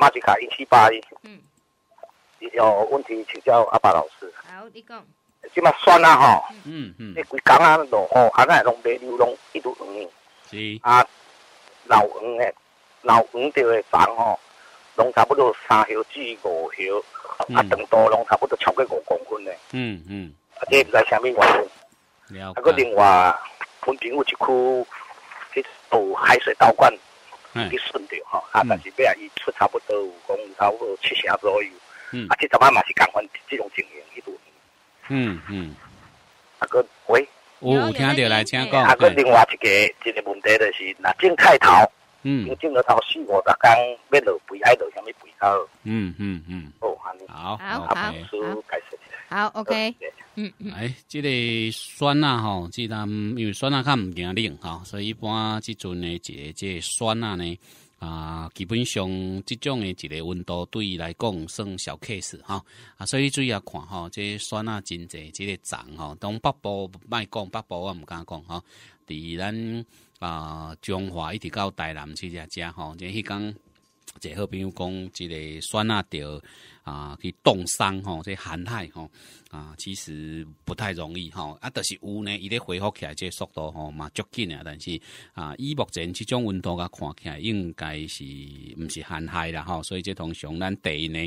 马吉卡一七八一，有问题请教阿爸老师。好，你讲。起码算啦吼。嗯嗯。你几公啊？都哦，现在拢卖牛一是。啊，老黄的，老黄的房吼，拢差不多三毫至五毫啊，长度拢差不多超过五公分的。嗯嗯。啊，这不知啥物原因。啊，个另外，昆平一区去做海水倒灌。你顺掉哈，啊，但是每人伊出差不多有讲超过七十左右，啊，这十八嘛是同款这种经营一部嗯嗯，啊个喂，我有听到来听讲，啊个电话一个，今日问题就是那种开头，嗯，种个头死我，白工要落肥海，落啥物肥海？嗯嗯嗯，好，好好好，开始。好，OK，嗯，哎，这个酸啊，吼，即咱因为酸啊它毋惊冷哈，所以一般即阵的即个酸呐呢啊，基本上即种的即个温度对于来讲算小 case 哈，啊，所以注意啊看吼，即酸啊真济即个涨吼，东北部卖讲北部我毋敢讲哈，伫咱啊，中华一直到台南去食食吼，即工一个好朋友讲即个酸啊着。啊，去冻伤吼，这寒害吼啊，其实不太容易吼。啊，但是有呢，伊咧恢复起来这速度吼嘛足紧啊，但是啊，以目前这种温度甲看起来应该是毋是寒害啦吼。所以这通常咱第呢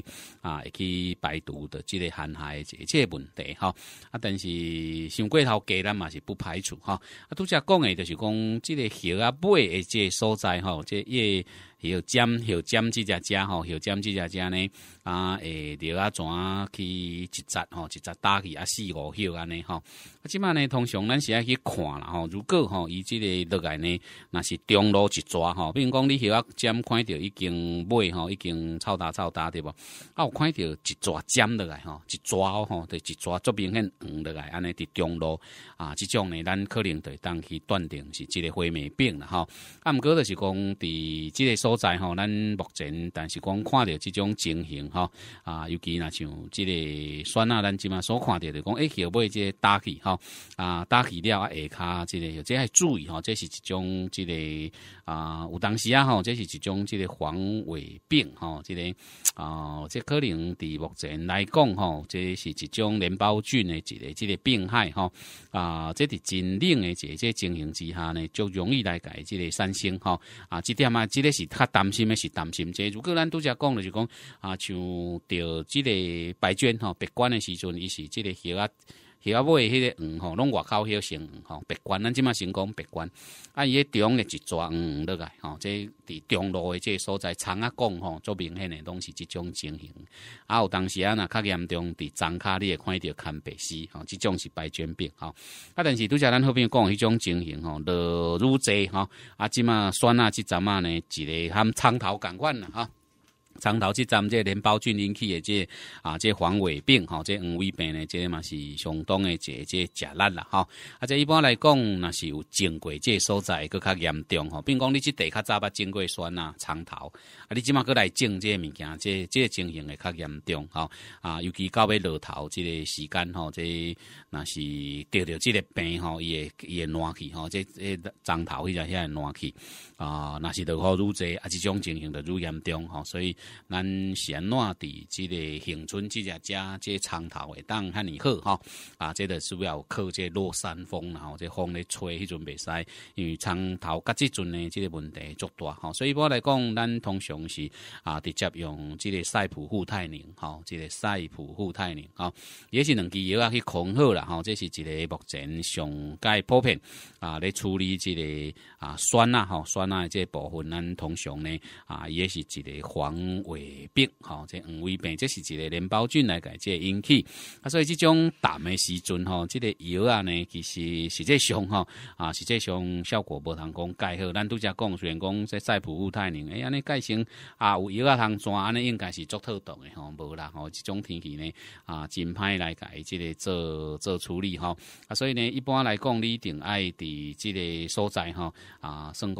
啊，会去排毒的，即个寒害这这问题吼。啊，但是上过头低咱嘛是不排除吼。啊，拄则讲诶，就是讲即个叶啊、尾诶即个所在吼，即叶有尖有尖，即只只吼有尖，即只只呢。啊，诶，钓啊船去一扎吼，一扎打去啊，四五休安尼吼。即嘛呢？通常咱是爱去看啦吼。如果吼，伊即个落来呢，若是中路一抓吼。比如讲，你许啊尖看着已经尾吼，已经臭大臭大对无？啊，有看着一抓尖落来吼，一抓吼，对一抓足明显黄落来，安尼伫中路啊，即种呢，咱可能会当去断定是即个灰霉病啦吼。啊，毋过就是讲，伫即个所在吼，咱目前但是讲看着即种情形吼，啊，尤其若像即个酸啊，咱即嘛所看着的讲，哎，许尾未即打起吼。啊，打起了啊，下骹即个有系注意吼，这是一种即个啊，有当时啊吼，这是一种即个黄尾病吼，即个啊，这可能伫目前来讲吼，这是一种连包菌的一个即个病害吼啊，这伫真冷的一个情形之下呢，就容易来改即个产生吼啊，即点啊，即个是较担心的是担心，这如果咱都则讲了就讲啊，像着即个白绢吼，白关的时阵，伊是即个血啊。迄他尾迄个黄吼，拢外口迄个成黄吼，白冠咱即马成功白冠，啊伊中诶一撮黄黄落来吼，即伫中路诶即所在长啊讲吼，最明显诶拢是即种情形，啊有当时啊若较严重，伫张卡你会看着看白丝吼，即种是白卷病吼，啊但是拄则咱后面讲迄种情形吼，落愈济吼，啊即马酸啊即阵啊呢，一个含苍头杆菌啊吼。长头即站，即这联包菌引起即这啊，这黄尾病吼，这黄尾病呢，即嘛是相当诶，即个食力啦吼。啊，即一般来讲，那是有经过即所在搁较严重吼，并讲你即地较早捌经过酸啊，长头，啊，你即马佫来种即物件，即即情形会较严重吼。啊，尤其到尾落头即个时间吼，即若是得着即个病吼，伊、会伊会烂去吼，即即长头伊就会烂去啊，若是落雨愈济啊，即种情形就愈严重吼，所以。咱先辣伫即个乡村即只家，即长头会当遐尼好吼。啊，即个主要靠即落山风，然后即风咧吹迄阵袂使，因为长头甲即阵呢，即个问题足大吼。所以我来讲，咱通常是啊，直接用即个赛普富泰宁，吼，即个赛普富泰宁，吼，也是两支药啊去控好啦，吼，即是一个目前上界普遍啊咧处理即个啊酸啊，吼酸啊，即部分咱通常咧啊，也是一个黄。胃病，哈，这胃病，这是一个链孢菌来改这引起，啊，所以这种淡的时阵，哈，这个药啊呢，其实实际上，吼，啊，实际上效果无通讲，介好，咱拄则讲，虽然讲在塞浦路泰宁，哎，安尼改成啊，有药啊通抓，安尼应该是足透冻的，哈，无啦，哈，这种天气呢，啊，真歹来改，这个做做处理，哈，啊，所以呢，一般来讲，你定爱伫这个所在，哈，啊，算讲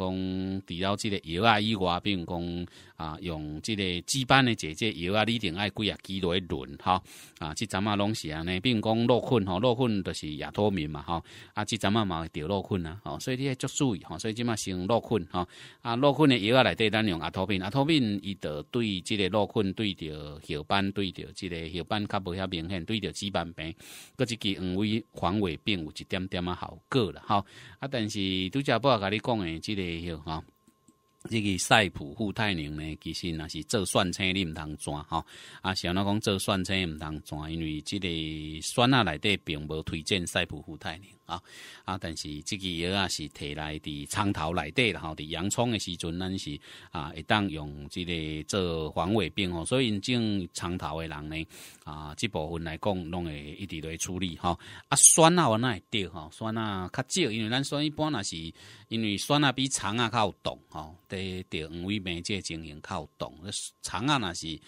除了这个药啊以外，并用讲啊，用这个。基斑的姐姐药啊，你一定爱几啊，几落轮润哈啊。即阵啊，拢是安尼，并讲落菌吼，落菌就是亚脱敏嘛吼啊。即阵啊，嘛着落菌啊，吼，所以你要足注意吼。所以即嘛用落菌哈啊，落菌的药啊，内底咱用亚脱敏，亚脱敏伊着对即个落菌，对着血斑，对着即个血斑较无遐明显，对着基斑搁一支黄位黄伟并有一点点啊效果啦吼啊。但是则家宝甲你讲的即个药哈。这个赛普富泰宁呢，其实那是做酸车你毋通转吼。啊，是安怎讲做酸车毋通转，因为这个选啊内底，并无推荐赛普富泰宁。啊啊！但是这个药啊是摕来伫长头来底，然后伫洋葱的时阵，咱是啊会当用这个做防伪病吼，所以种长头的人呢啊，这部分来讲，拢会一直来处理吼。啊，酸啊，我那也对吼，酸啊较少，因为咱酸一般那是因为酸啊比长啊较有毒吼，在黄味面这经营较有毒，长啊若是。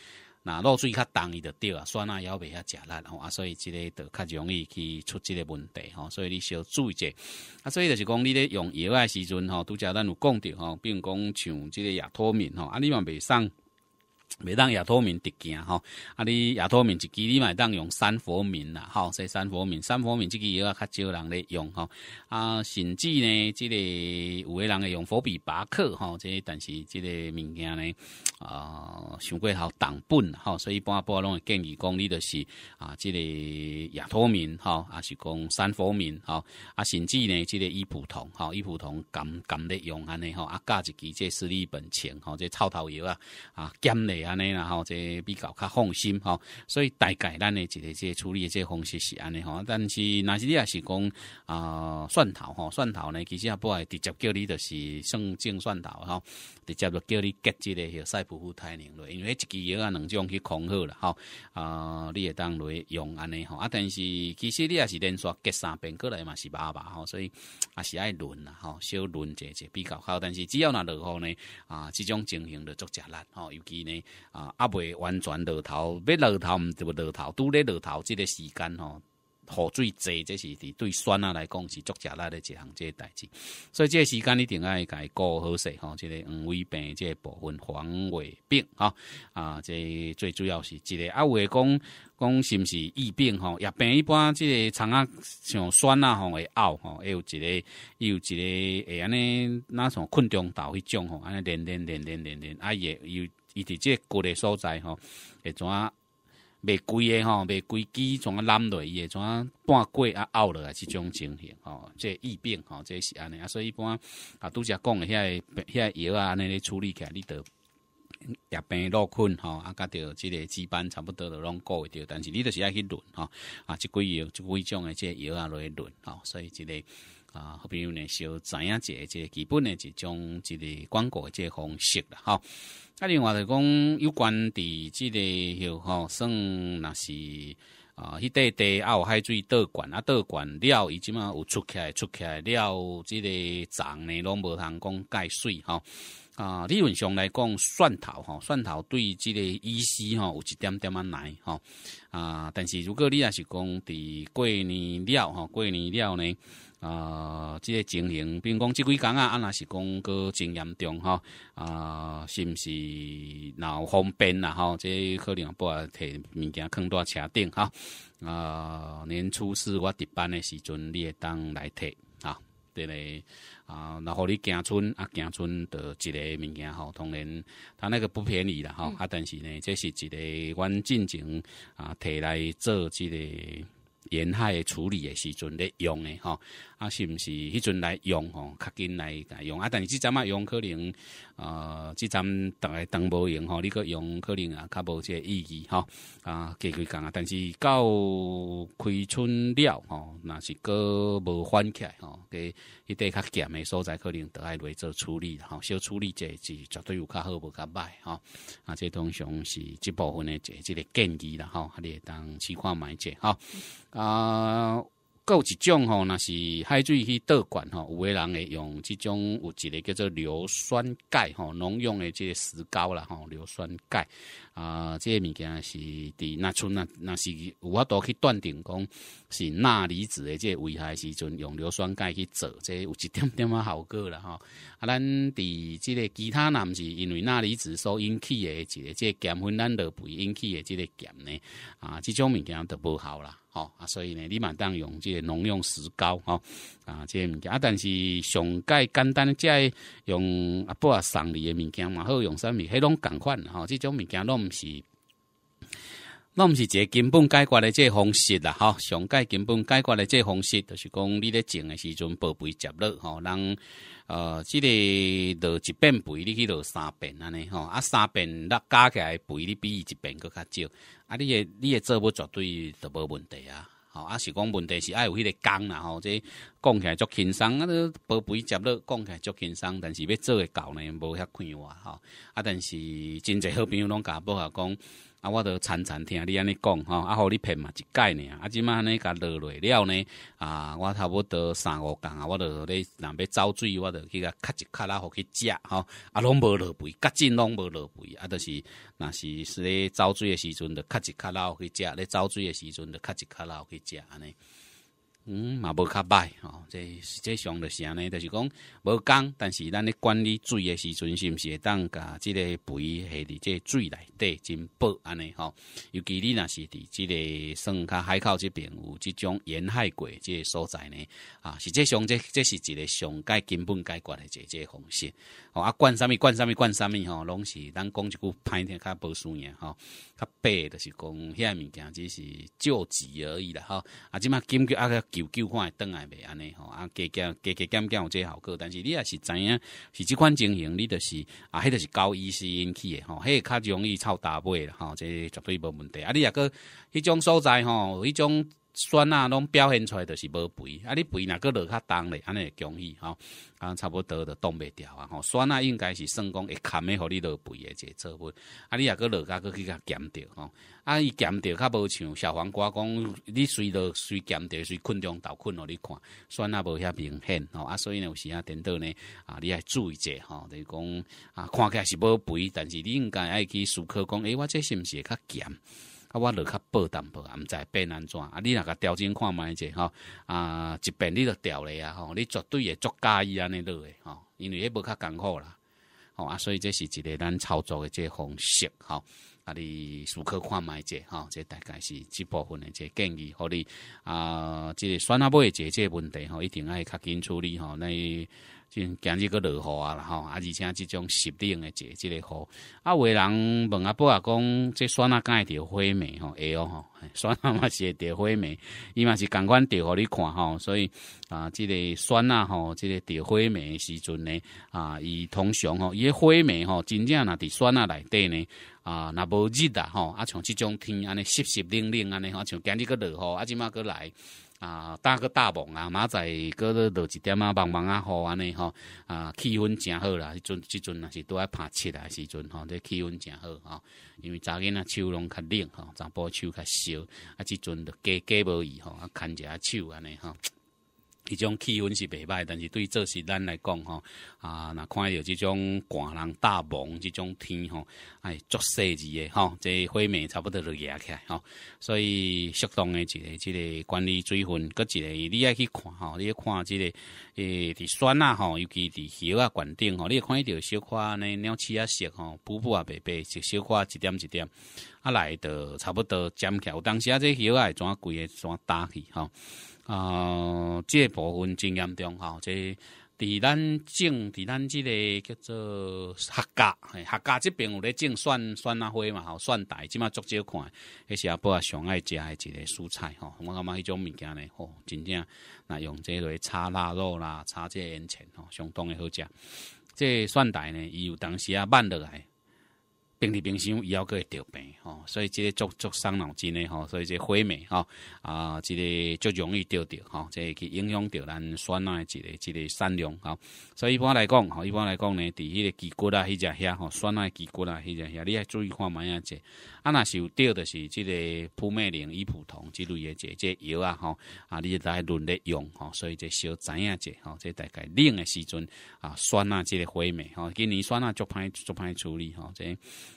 那卤水较重，伊就对啊，酸啊药袂遐食辣吼啊，所以即个就较容易去出即个问题吼，所以你小注意者啊，所以就是讲你咧用药诶时阵吼，拄则咱有讲着吼，并讲像即个野脱敏吼，啊你嘛袂送。袂当亚托面滴行吼，啊你亚托面一支你每当用三佛面啦，吼、所以三佛面、三佛面即支药啊较少人咧用吼，啊甚至呢，即个有诶人会用佛比拔克吼，即、个但是即个物件呢啊，伤过好重本吼，所以一般般拢建议讲哩就是啊，即个亚托面吼，啊是讲三佛面吼，啊甚至呢，即个伊普通吼，依普通敢敢咧用安尼吼，啊加一支即个斯粒本钱吼，即、个臭头药啊啊减咧。安尼，然后即比较较放心吼，所以大概咱的即个即处理即方式是安尼吼。但是，若是你也是讲啊蒜头吼，蒜头呢，其实也不爱直接叫你就是算种蒜头吼，直接就叫你隔这个去晒普夫太阳落，因为一支药啊，两种去控好了吼啊，你也当落用安尼吼啊。但是，其实你也是连刷隔三遍过来嘛是麻吧吼，所以也是爱轮啦吼，少轮者者比较好。但是，只要若落雨呢啊，这种情形的就吃力吼，尤其呢。啊，也未完全落头，要落头毋就要落头。拄咧落头即个时间吼，雨水侪，这是对酸啊来讲是足食力的一项即个代志。所以即个时间你一定要伊顾好势吼，即个黄尾病即个部分黄尾病吼。啊，即最主要是即个啊，有讲讲是毋是疫病吼？疫病一般即个长啊像酸啊吼会拗吼，也有一个，伊有一个会安尼若像困中捣迄种吼，安尼连连连连连连啊，也有。伊伫即个骨诶所在吼，会怎啊未贵诶吼，未贵机怎啊烂伊会怎啊半过啊傲落来即种情形吼，即、个疫病吼，个是安尼啊，所以一般啊，拄则讲诶遐遐药啊，安尼咧处理起来，你得也病落困吼，啊，甲着即个基板差不多都拢顾会着，但是你着是爱去轮吼，啊，即几药即几种诶，即个药啊落去轮吼，所以即个。啊，好朋友呢，就怎样解？个基本的一种一个广告的这方式啦。哈。啊，另外就讲有关的这个，吼，算若是啊，一块地有海水倒灌啊，倒灌了，伊即嘛有出起来，出起来了，这个脏呢，拢无通讲盖水，哈。啊，理论上来讲，蒜头吼，蒜头对即个医师吼有一点点安来吼啊。但是如果你也是讲伫过年了吼，过年了呢啊，即个情形，比如讲即几工啊，啊若是讲过真严重吼啊，是毋是有方便啦即、这可能不摕物件放在车顶吼啊。年初四我值班的时阵，你也当来摕。对嘞，啊，然后你行村啊，行村的一个物件吼，当然它那个不便宜啦吼。啊，但是呢，这是一个阮进前啊摕来做这个。沿海处理的时阵咧用的吼，啊，是毋是迄阵来用吼？较紧来用啊。但是即阵啊用可能，呃，即阵逐个当无用吼，你去用可能啊，较无即个意义吼，啊，几句啊。但是到开春了吼，若是个无翻起来吼，给迄块较咸的所在，可能都爱来做处理吼，小处理者是绝对有较好无较歹吼。啊，这通常是即部分的这即个建议啦吼，哈，你当试看买者吼。啊，有一种吼？若是海水去倒灌吼，有诶人会用即种有一个叫做硫酸钙吼，农用诶即个石膏啦吼，硫酸钙啊，即个物件是伫那像若那是有法度去断定讲是钠离子诶，即个危害时阵用硫酸钙去做，即有一点点啊效果啦吼。啊，咱伫即个其他，若毋是因为钠离子所引起诶，即个即碱分咱得肥引起诶，即个碱呢啊，即种物件都无效啦。哦啊，所以呢，你嘛当用即个农用石膏，吼啊，即个物件啊，但是上介简单即用阿伯送你个物件嘛，好用啥物，迄拢共款，吼，即种物件拢毋是。那毋是一个根本解决的即方式啦，吼，上解根本解决的即方式，就是讲你咧种的时阵，宝肥接落，吼，人呃，即个落一遍肥，你去落三遍安尼，吼，啊，三遍那加起来肥，你比一遍佫较少，啊，你诶，你诶做不绝对著无问题啊，吼，啊，是讲问题是爱有迄个工啦，吼，即讲起来足轻松，啊，宝肥接落，讲起来足轻松，但是要做会够呢，无遐快活，吼，啊，但是真侪好朋友拢甲我讲。啊，我都常常听你安尼讲吼，啊，互你骗嘛一届呢，啊，即摆安尼甲落落了呢，啊，我差不多三五工啊，我着咧，若要走水，我着去甲咔一卡啦，互去食吼，啊，拢无落肥，甲只拢无落肥，啊，都是若是是咧走水诶时阵，就咔一卡啦，互去食咧；走水诶时阵，就咔一卡啦，互去食安尼。嗯，嘛无较歹吼，这实际上是安尼，就是讲无讲，但是咱咧管理水诶时阵，是毋是会当甲即个肥下伫即个水内底，真保安尼吼。尤其你若是伫即个算较海口即边有即种沿海过即个所在呢啊。实际上，这这是一个上解根本解决诶一个即个方式。吼、啊，管啥物管啥物管啥物吼，拢是咱讲一句，歹听较无算诶吼。较白就是讲遐物件，只是救急而已啦吼。啊，即嘛金吉啊个。救救款会倒来袂安尼吼，啊，加加加加减减有这效果。但是你也是知影是这款情形，你就是啊，迄个是高医师引起的吼，迄个较容易臭大背了吼，这绝对无问题。啊，你若搁迄种所在吼，迄种。酸啊，拢表现出来就是无肥，啊，你肥若个落较重咧，安尼会强喜吼，啊，差不多就冻袂掉啊。吼，酸啊应该是算讲会砍诶互你落肥诶，即个错误。啊，你啊个落较去甲减着吼，啊，伊减着较无像小黄瓜讲，你随落随减着，随困中倒困哦，你看酸啊无遐明显吼，啊，所以呢有时啊颠倒呢，啊，你爱注意者吼，就是讲啊，看起来是无肥，但是你应该爱去时刻讲，诶，我这是不是会较咸？啊，我落较薄淡薄，毋知变安怎啊！你若甲调整看卖者吼，啊，一遍你著调咧啊吼！你绝对会足介意安尼落诶吼，因为迄无较艰苦啦，吼啊！所以这是一个咱操作即这方式吼。啊，你时刻看卖者吼，这大概是一部分即这建议，互你啊，即个酸阿伯即这问题吼，一定爱较紧处理吼，那。今日个落雨啊，啦吼，啊，而且即种湿冷诶，即即个雨，啊，有人问阿伯啊，讲即酸啊干会着灰霉吼，会哦吼，酸啊嘛是会着灰霉，伊嘛是刚刚着互你看吼，所以啊，即个酸啊吼，这个着灰霉时阵呢，啊，伊通常吼，伊诶灰霉吼，真正若伫酸啊内底呢，啊，若无日啊吼，啊，像即种天安尼湿湿冷冷安尼吼，像今日个落雨，啊即马个来。啊，搭个大网啊，马仔过咧落一点啊，茫茫啊，雨安尼吼，啊，气温诚好啦，即阵即阵也是拄啊，拍七啊时阵吼，这气温诚好吼，因为查间啊手拢较冷吼，长甫手较烧，啊即阵都加加无伊吼，啊牵一下手安尼吼。迄种气温是袂歹，但是对这些咱来讲，吼啊，若看着即种寒人大梦即种天，吼，哎，足细字诶吼，这火面差不多就压起来，吼，所以适当诶一个、一个管理水分，个一个，你爱去看，吼，你要看即个，诶，伫山啊，吼，尤其伫叶啊、山顶，吼，你会看着小安呢，鸟雀啊，色吼，瀑布啊，白白，就小可一点一点。啊，来的差不多，来，有当时啊，这鱼啊，转贵的转去吼。啊、呃，这部分经验中哈，这伫咱种伫咱这个叫做客家，客家这边有咧种蒜蒜啊花嘛，蒜苔，即嘛足少看。一些不啊上爱食的一个蔬菜哈，我感觉迄种物件呢，吼，真正若用这类炒腊肉啦，炒这盐菜吼，相当的好食。这蒜苔呢，伊有当时啊，买落来。病冰箱伤也要个着病吼，所以即个足足伤脑筋诶吼，所以即个火美吼啊，这个足容易着着吼，这个影响着咱酸哪一个一个善良吼，所以一般来讲吼，一般来讲呢，伫迄个脊骨啊，迄只遐吼酸哪脊骨啊，迄只遐，你爱注意看门啊姐。啊，若是着的是即个扑灭灵、伊普通之类的这这药啊吼，啊，你就来轮咧用吼，所以这小知影者吼，这大概冷的时阵啊，酸哪即个火美吼，今年酸哪足歹足歹处理吼，这。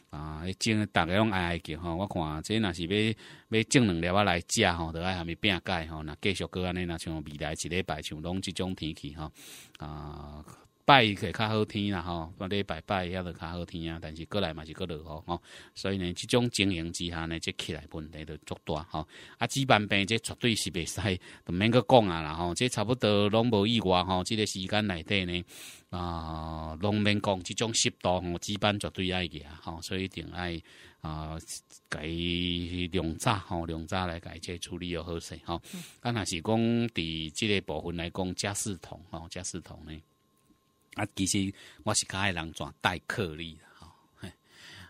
啊，种大家拢爱爱叫吼，我看这若是要要种两粒仔来食吼，着爱啥物变改吼，若继续过安尼，若像未来一礼拜像拢即种天气吼，啊。拜个较好天啦吼，我礼拜拜也着较好天啊。但是过来嘛是搁落雨吼，所以呢，即种经营之下呢，即起来问题就足大吼。啊，主板病即绝对是袂使，毋免去讲啊啦吼。即差不多拢无意外吼，即个时间内底呢啊，拢免讲，即种湿度吼，主板绝对爱热吼，所以一定爱啊，伊晾炸吼，晾炸来改即处理要好势吼。啊，若是讲伫即个部分来讲，加湿桶吼，加湿桶呢。啊其实我是较爱人怎代客力啦吼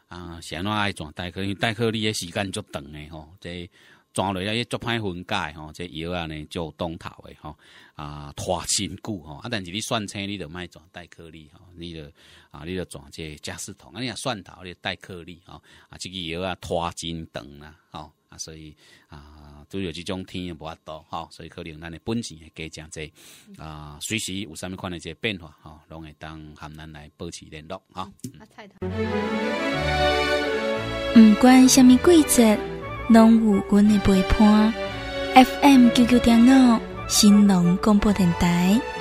啊是安怎爱怎代客因为带客力诶时间足长诶吼这怎落来迄足歹分解吼这药啊呢就当头诶吼啊拖真久吼啊但是你选车你着卖怎代客力吼你着啊你着怎这驾驶桶，啊你若汕头你着带客力吼啊即个药啊拖真长啦吼啊，所以啊，都有这种天也无阿多哈，所以可能咱的本钱也加真济啊，随时有啥物款的这变化哈，拢会当喊咱来保持联络哈。毋管啥物季节，拢有阮的陪伴。FM 九九点五，新浪广播电台。